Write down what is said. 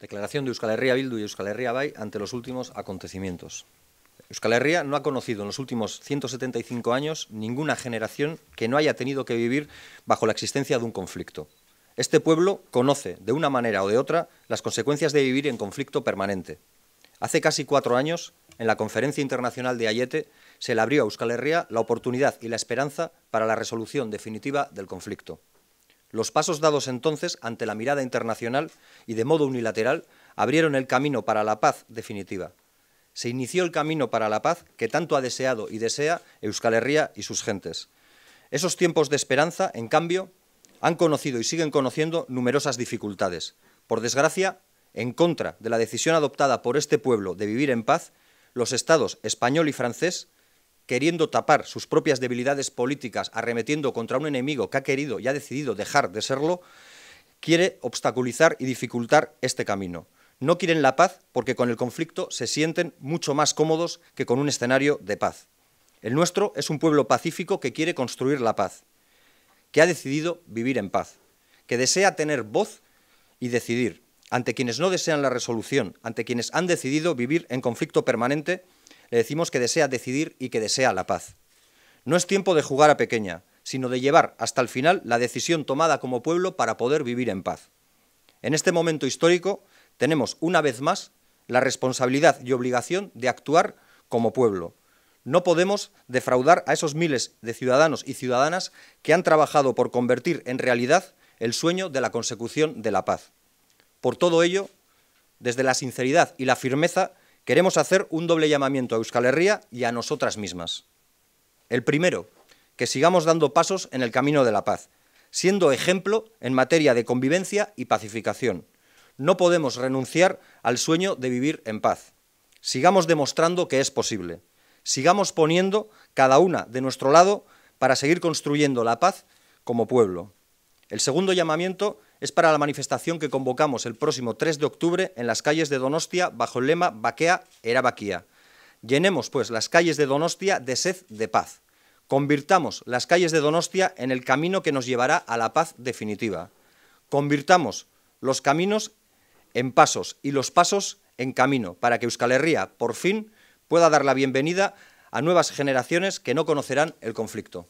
Declaración de Euskal Herria Bildu y Euskal Herria Bay ante los últimos acontecimientos. Euskal Herria no ha conocido en los últimos 175 años ninguna generación que no haya tenido que vivir bajo la existencia de un conflicto. Este pueblo conoce, de una manera o de otra, las consecuencias de vivir en conflicto permanente. Hace casi cuatro años, en la Conferencia Internacional de Ayete, se le abrió a Euskal Herria la oportunidad y la esperanza para la resolución definitiva del conflicto. Los pasos dados entonces ante la mirada internacional y de modo unilateral abrieron el camino para la paz definitiva. Se inició el camino para la paz que tanto ha deseado y desea Euskal Herria y sus gentes. Esos tiempos de esperanza, en cambio, han conocido y siguen conociendo numerosas dificultades. Por desgracia, en contra de la decisión adoptada por este pueblo de vivir en paz, los estados español y francés queriendo tapar sus propias debilidades políticas, arremetiendo contra un enemigo que ha querido y ha decidido dejar de serlo, quiere obstaculizar y dificultar este camino. No quieren la paz porque con el conflicto se sienten mucho más cómodos que con un escenario de paz. El nuestro es un pueblo pacífico que quiere construir la paz, que ha decidido vivir en paz, que desea tener voz y decidir ante quienes no desean la resolución, ante quienes han decidido vivir en conflicto permanente le decimos que desea decidir y que desea la paz. No es tiempo de jugar a pequeña, sino de llevar hasta el final la decisión tomada como pueblo para poder vivir en paz. En este momento histórico tenemos una vez más la responsabilidad y obligación de actuar como pueblo. No podemos defraudar a esos miles de ciudadanos y ciudadanas que han trabajado por convertir en realidad el sueño de la consecución de la paz. Por todo ello, desde la sinceridad y la firmeza Queremos hacer un doble llamamiento a Euskal Herria y a nosotras mismas. El primero, que sigamos dando pasos en el camino de la paz, siendo ejemplo en materia de convivencia y pacificación. No podemos renunciar al sueño de vivir en paz. Sigamos demostrando que es posible. Sigamos poniendo cada una de nuestro lado para seguir construyendo la paz como pueblo. El segundo llamamiento es para la manifestación que convocamos el próximo 3 de octubre en las calles de Donostia bajo el lema Baquea era Llenemos, pues, las calles de Donostia de sed de paz. Convirtamos las calles de Donostia en el camino que nos llevará a la paz definitiva. Convirtamos los caminos en pasos y los pasos en camino, para que Euskal Herria, por fin, pueda dar la bienvenida a nuevas generaciones que no conocerán el conflicto.